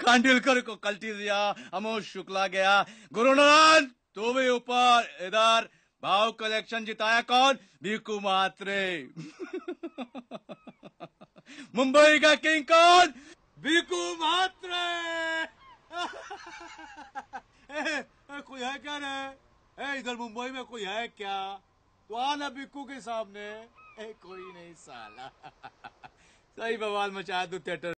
खांडिलकर को कल्टी दिया अमोज शुक्ला गया गुरुनाथ तो भी ऊपर इधर भाव कलेक्शन जिताया कौन भीकू मात्रे मुंबई का किंग कौन भीकू मात्रे ए, ए, कोई है क्या रे ए इधर मुंबई में कोई है क्या तो आना बीकू के सामने ए, कोई नहीं साला सही बवाल मचा दो थिएटर